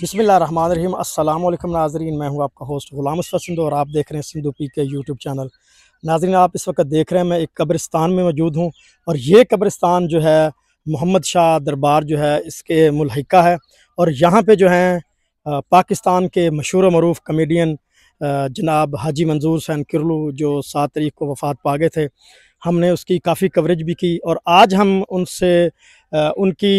बसमिल रही वालेकुम नाजरीन मैं हूं आपका होस्ट गुलाम सिंध और आप देख रहे हैं सिंधु पी के यूट्यूब चैनल नाजरीन आप इस वक्त देख रहे हैं मैं एक कब्रिस्तान में मौजूद हूं और ये कब्रिस्तान जो है मोहम्मद शाह दरबार जो है इसके मुलहिका है और यहाँ पे जो हैं पाकिस्तान के मशहूर मरूफ कमेडियन जनाब हाजी मंजूर सैन किरलू जो सात तरीक को वफात पा गए थे हमने उसकी काफ़ी कवरेज भी की और आज हम उनसे उनकी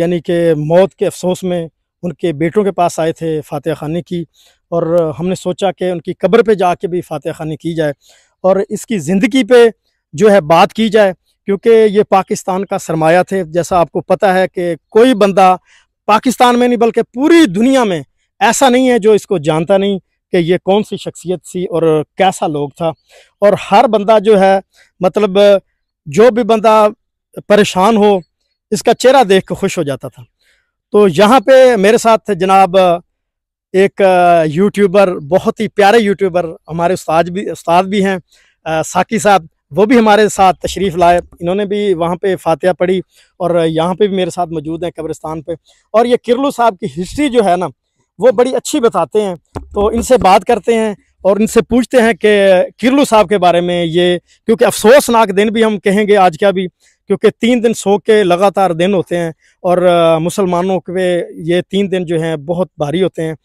यानी कि मौत के अफसोस में उनके बेटों के पास आए थे फ़ातह खानी की और हमने सोचा कि उनकी कब्र पे जाके भी फ़ातह खानी की जाए और इसकी ज़िंदगी पे जो है बात की जाए क्योंकि ये पाकिस्तान का सरमाया थे जैसा आपको पता है कि कोई बंदा पाकिस्तान में नहीं बल्कि पूरी दुनिया में ऐसा नहीं है जो इसको जानता नहीं कि ये कौन सी शख्सियत थी और कैसा लोग था और हर बंदा जो है मतलब जो भी बंदा परेशान हो इसका चेहरा देख के खुश हो जाता था तो यहाँ पे मेरे साथ जनाब एक यूट्यूबर बहुत ही प्यारे यूट्यूबर हमारे उस्ताद भी उस्ताद भी हैं साकी साहब वो भी हमारे साथ तशरीफ़ लाए इन्होंने भी वहाँ पे फातिहा पढ़ी और यहाँ पे भी मेरे साथ मौजूद हैं कब्रिस्तान पे और ये किरलू साहब की हिस्ट्री जो है ना वो बड़ी अच्छी बताते हैं तो इनसे बात करते हैं और इनसे पूछते हैं कि किरलू साहब के बारे में ये क्योंकि अफसोसनाक दिन भी हम कहेंगे आज का भी क्योंकि तीन दिन सो के लगातार दिन होते हैं और मुसलमानों के ये तीन दिन जो हैं बहुत भारी होते हैं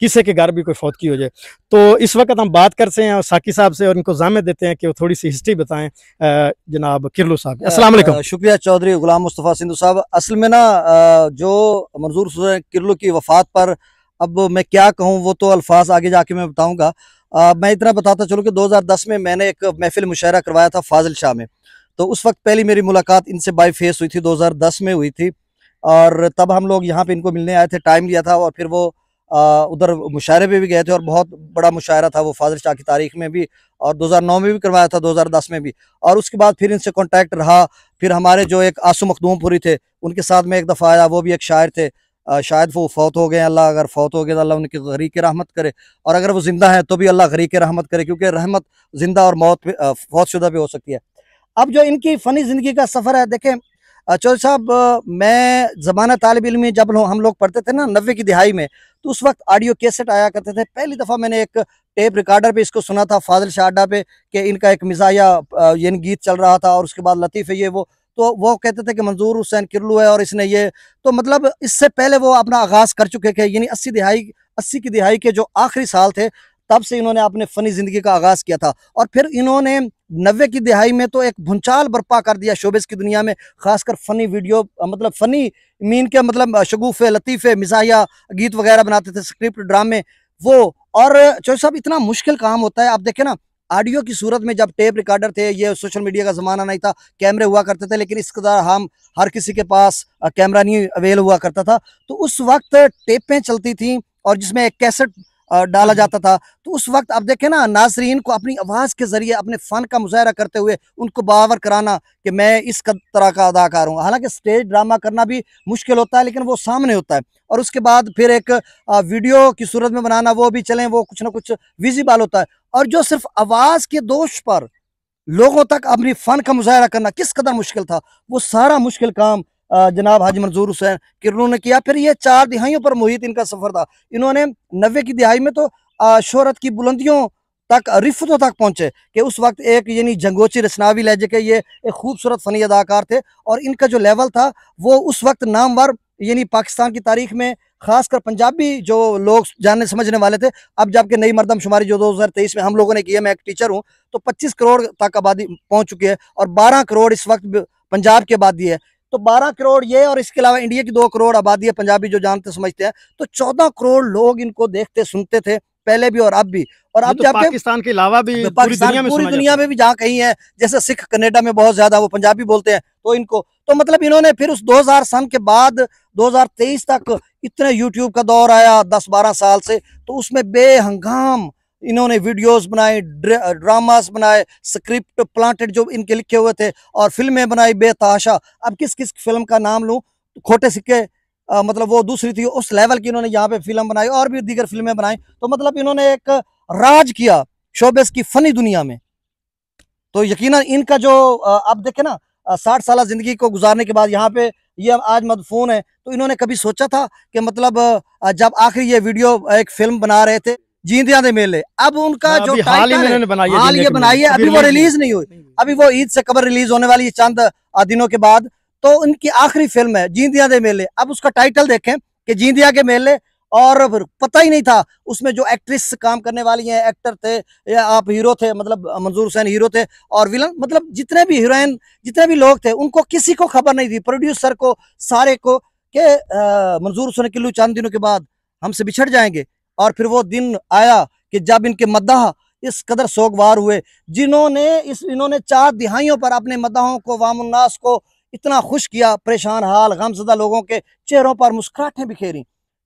किसी के घर भी कोई फौत की हो जाए तो इस वक्त हम बात करते हैं साकी साहब से और इनको जामे देते हैं कि वो थोड़ी सी हिस्ट्री बताएं जनाब किरलू साहब असल शुक्रिया चौधरी गुलाम मुस्तफ़ा सिंधु साहब असल में ना जो मंजूर किरलू की वफात पर अब मैं क्या कहूँ वो तो अल्फाज आगे जाके मैं बताऊँगा मैं इतना बताता चलूँ कि दस में मैंने एक महफिल मुशायरा करवाया था फाजिल शाह में तो उस वक्त पहली मेरी मुलाकात इनसे बाई फेस हुई थी 2010 में हुई थी और तब हम लोग यहाँ पे इनको मिलने आए थे टाइम लिया था और फिर वो उधर मुशायरे पे भी गए थे और बहुत बड़ा मुशायरा था वो फादर शाह की तारीख में भी और 2009 में भी करवाया था 2010 में भी और उसके बाद फिर इनसे कांटेक्ट रहा फिर हमारे जो एक आंसू मखदूमपुरी थे उनके साथ में एक दफ़ा आया वो भी एक शायर थे शायद वो फौत हो गए अल्लाह अगर फौत हो गए तो अल्लाह उनकी गरीक रहमत करे और अगर वो ज़िंदा हैं तो भी अल्लाह गरीक रहमत करे क्योंकि रहमत ज़िंदा और मौत फौत शुदा भी हो सकती है अब जो इनकी फ़नी ज़िंदगी का सफ़र है देखें चौधरी साहब मैं ज़माना तालब इलमी जब हम लोग पढ़ते थे ना नब्बे की दिहाई में तो उस वक्त ऑडियो कैसेट आया करते थे पहली दफ़ा मैंने एक टेप रिकॉर्डर पे इसको सुना था फ़ाजिल शाह अड्डा पे कि इनका एक मिजाया यानी गीत चल रहा था और उसके बाद लतीफ़ है ये वो तो वो कहते थे कि मंजूर हुसैन किरलू है और इसने ये तो मतलब इससे पहले वो अपना आगाज़ कर चुके थे यानी अस्सी दिहाई अस्सी की दिहाई के जो आखिरी साल थे तब से इन्होंने अपने फ़नी ज़िंदगी का आगाज़ किया था और फिर इन्होंने नबे की दिहाई में तो एक भुंचाल बर्पा कर दिया शोबेस की दुनिया में खासकर फ़नी वीडियो मतलब फ़नी मीन के मतलब शगुफ़े लतीफ़े मिजाया गीत वगैरह बनाते थे स्क्रिप्ट ड्रामे वो और चौधरी साहब इतना मुश्किल काम होता है आप देखें ना ऑडियो की सूरत में जब टेप रिकॉर्डर थे ये सोशल मीडिया का ज़माना नहीं था कैमरे हुआ करते थे लेकिन इस कदर हम हर किसी के पास कैमरा नहीं अवेल हुआ करता था तो उस वक्त टेपें चलती थी और जिसमें एक कैसेट डाला हाँ जाता था तो उस वक्त आप देखें ना नाजरीन को अपनी आवाज़ के ज़रिए अपने फ़न का मुजाहरा करते हुए उनको बावर कराना कि मैं इस तरह का अदाकार हूँ हालांकि स्टेज ड्रामा करना भी मुश्किल होता है लेकिन वो सामने होता है और उसके बाद फिर एक वीडियो की सूरत में बनाना वो भी चलें वो कुछ ना कुछ विजिबल होता है और जो सिर्फ आवाज़ के दोष पर लोगों तक अपनी फ़न का मुजाहरा करना किस कदर मुश्किल था वो सारा मुश्किल काम जनाब हाजी मंजूर हुसैन किरणों ने किया फिर ये चार दिहाइयों पर मुहित इनका सफर था इन्होंने नब्बे की दिहाई में तो शहरत की बुलंदियों तक रिफतों तक पहुंचे कि उस वक्त एक यानी जंगोची रचनावी लहजे के ये एक खूबसूरत फ़नी अदाकार थे और इनका जो लेवल था वो उस वक्त नामवर यानी पाकिस्तान की तारीख में खासकर पंजाबी जो लोग जानने समझने वाले थे अब जबकि नई मरदमशुमारी जो 2023 में हम लोगों ने की है मैं एक टीचर हूँ तो 25 करोड़ तक आबादी पहुँच चुकी है और 12 करोड़ इस वक्त पंजाब की आबादी है तो 12 करोड़ ये और इसके अलावा इंडिया की दो करोड़ आबादी है पंजाबी जो जानते समझते हैं तो 14 करोड़ लोग इनको देखते सुनते थे पहले भी और अब भी और अब तो पाकिस्तान के अलावा भी तो पाकिस्तान पूरी दुनिया में भी जहाँ कहीं है जैसे सिख कनेडा में बहुत ज्यादा वो पंजाबी बोलते हैं तो इनको तो मतलब इन्होंने फिर उस 2000 सन के बाद 2023 तक इतने यूट्यूब का दौर आया 10-12 साल से तो उसमें बेहंगाम इन्होंने वीडियोस बनाए ड्रामास बनाए स्क्रिप्ट प्लांटेड जो इनके लिखे हुए थे और फिल्में बनाई बेताशा अब किस किस फिल्म का नाम लूँ खोटे सिक्के आ, मतलब वो दूसरी थी उस लेवल की इन्होंने यहाँ पे फिल्म बनाई और भी दीगर फिल्में बनाई तो मतलब इन्होंने एक राज किया शोबेस की फनी दुनिया में तो यकीन इनका जो आप देखें ना साठ साल ज़िंदगी को गुजारने के बाद यहाँ पे ये आज मदफून है तो इन्होंने कभी सोचा था कि मतलब जब आखिर ये वीडियो एक फिल्म बना रहे थे जींदिया दे मेले अब उनका हाँ, जो हाल ही बनाई हाल ये बनाई है अभी वो रिलीज नहीं हुई हम्म। अभी वो ईद से कबर रिलीज होने वाली है चंद दिनों के बाद तो उनकी आखिरी फिल्म है जींदिया के मेले अब उसका टाइटल देखें कि जींदिया के मेले और पता ही नहीं था उसमें जो एक्ट्रेस काम करने वाली हैं एक्टर थे या आप हीरो थे मतलब मंजूर हुसैन हीरो थे और विलन मतलब जितने भी हीरोइन जितने भी लोग थे उनको किसी को खबर नहीं थी प्रोड्यूसर को सारे को कि मंजूर हुसैन किल्लू चंद दिनों के बाद हमसे बिछड़ जाएंगे और फिर वो दिन आया कि जब इनके मद्दा इस कदर सोगवार हुए जिन्होंने इस इन्होंने चार दिहाइयों पर अपने मदाहों को वामन्नास को इतना खुश किया परेशान हाल गमजदा लोगों के चेहरों पर मुस्कुराहटें बिखेरी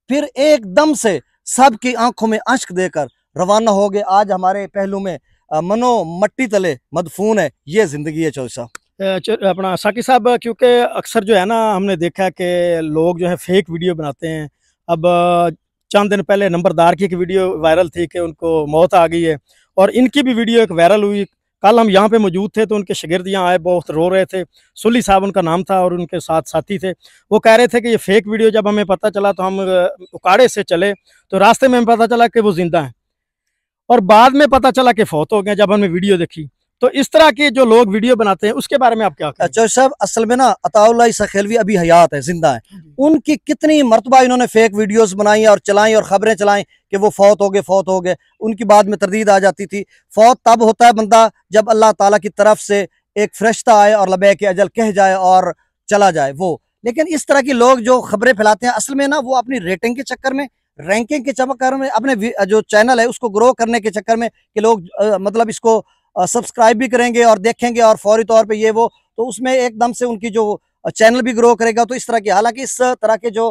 फिर एकदम से सबकी आंखों में अश्क देकर रवाना हो गए आज हमारे पहलू में मनो मट्टी तले मदफून है ये ज़िंदगी है चौधरी साहब अपना साकी साहब क्योंकि अक्सर जो है ना हमने देखा कि लोग जो है फेक वीडियो बनाते हैं अब चंद दिन पहले नंबरदार की एक वीडियो वायरल थी कि उनको मौत आ गई है और इनकी भी वीडियो एक वायरल हुई कल हम यहाँ पे मौजूद थे तो उनके शगिर्द यहाँ आए बहुत रो रहे थे सुली साहब उनका नाम था और उनके साथ साथी थे वो कह रहे थे कि ये फेक वीडियो जब हमें पता चला तो हम उकाड़े से चले तो रास्ते में हमें पता चला कि वो ज़िंदा हैं और बाद में पता चला कि फ़ौत हो गया जब हमने वीडियो देखी तो इस तरह के जो लोग वीडियो बनाते हैं उसके बारे में आप क्या अच्छा साहब असल में ना अताउल्ला सखेलवी अभी हयात है जिंदा है उनकी कितनी मरतबा इन्होंने फेक वीडियोस बनाई और चलाई और खबरें चलाई कि वो फौत हो गए फौत हो गए उनकी बाद में तरदीद आ जाती थी फौत तब होता है बंदा जब अल्लाह तला की तरफ से एक फरिश्ता आए और लबे के अजल कह जाए और चला जाए वो लेकिन इस तरह के लोग जो खबरें फैलाते हैं असल में ना वो अपनी रेटिंग के चक्कर में रैंकिंग के चक्कर में अपने जो चैनल है उसको ग्रो करने के चक्कर में कि लोग मतलब इसको सब्सक्राइब भी करेंगे और देखेंगे और फौरी तौर पर ये वो तो उसमें एकदम से उनकी जो चैनल भी ग्रो करेगा तो इस तरह की हालांकि इस तरह के जो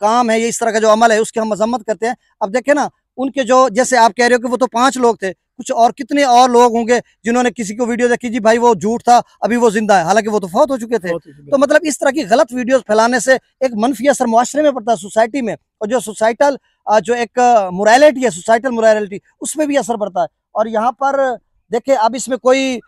काम है ये इस तरह का जो अमल है उसकी हम मजम्मत करते हैं अब देखें ना उनके जो जैसे आप कह रहे हो कि वो तो पांच लोग थे कुछ और कितने और लोग होंगे जिन्होंने किसी को वीडियो देखी जी भाई वो झूठ था अभी वो जिंदा है हालांकि वो तो फौत हो चुके थे तो मतलब इस तरह की गलत वीडियोस फैलाने से एक मनफी असर मुआरे में पड़ता है सोसाइटी में और जो सोसाइटल जो एक मोरालिटी है सोसाइटल मोरालिटी उसमें भी असर पड़ता है और यहाँ पर देखिए अब इसमें कोई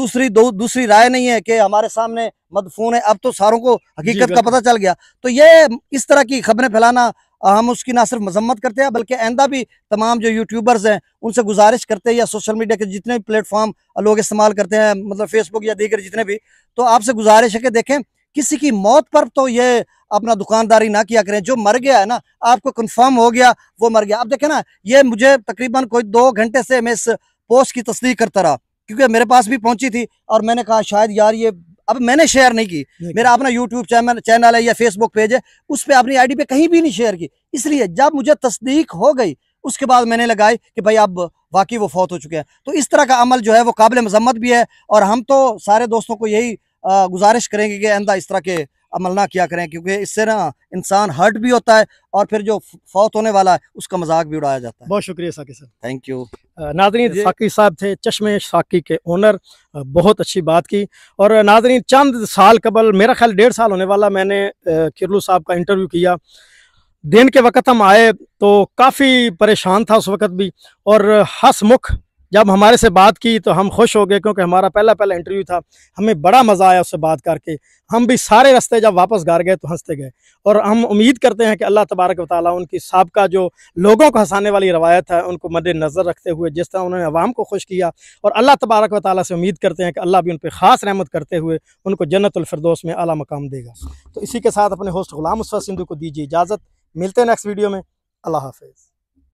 दूसरी दो दूसरी राय नहीं है कि हमारे सामने मदफून है अब तो सारों को हकीकत का पता चल गया तो ये इस तरह की खबरें फैलाना हम उसकी ना सिर्फ मजम्मत करते हैं बल्कि आंदा भी तमाम जो यूट्यूबर्स हैं उनसे गुजारिश करते हैं या सोशल मीडिया के जितने भी प्लेटफॉर्म लोग इस्तेमाल करते हैं मतलब फेसबुक या दीगर जितने भी तो आपसे गुजारिश है कि देखें किसी की मौत पर तो ये अपना दुकानदारी ना किया करें जो मर गया है ना आपको कंफर्म हो गया वो मर गया आप देखें ना ये मुझे तकरीबन कोई दो घंटे से मैं इस पोस्ट की तस्दीक करता रहा क्योंकि मेरे पास भी पहुंची थी और मैंने कहा शायद यार ये अब मैंने शेयर नहीं की नहीं। मेरा अपना यूट्यूब चैनल चैनल है या फेसबुक पेज है उस पर अपनी आई पे कहीं भी नहीं शेयर की इसलिए जब मुझे तस्दीक हो गई उसके बाद मैंने लगाई कि भाई अब वाकई वो फौत हो चुके हैं तो इस तरह का अमल जो है वो काबिल मजम्मत भी है और हम तो सारे दोस्तों को यही गुजारिश करेंगे कि आंदा इस तरह के अमल ना किया करें क्योंकि इससे ना इंसान हर्ट भी होता है और फिर जो फौत होने वाला है उसका मजाक भी उड़ाया जाता है बहुत शुक्रिया साकी साहब थैंक यू नाजरीन साकी साहब थे चश्मे साकी के ओनर बहुत अच्छी बात की और नाजरीन चंद साल कबल मेरा ख्याल डेढ़ साल होने वाला मैंने किरलू साहब का इंटरव्यू किया दिन के वक्त हम आए तो काफ़ी परेशान था उस वक्त भी और हंसमुख जब हमारे से बात की तो हम खुश हो गए क्योंकि हमारा पहला पहला इंटरव्यू था हमें बड़ा मज़ा आया उससे बात करके हम भी सारे रास्ते जब वापस घर गए तो हंसते गए और हम उम्मीद करते हैं कि अल्लाह तबारक वाली उनकी सबका जो लोगों को हंसाने वाली रवायत है उनको मद नज़र रखते हुए जिस तरह उन्होंने आवाम को खुश किया और अल्लाह तबारक वाली से उम्मीद करते हैं कि अल्लाह भी उन पर ख़ास रहमत करते हुए उनको जन्नतफरदोस में अला मकाम देगा तो इसी के साथ अपने होस्ट गुलाम उस सिंधु को दीजिए इजाज़त मिलते हैं नेक्स्ट वीडियो में अल्लाह हाफिज़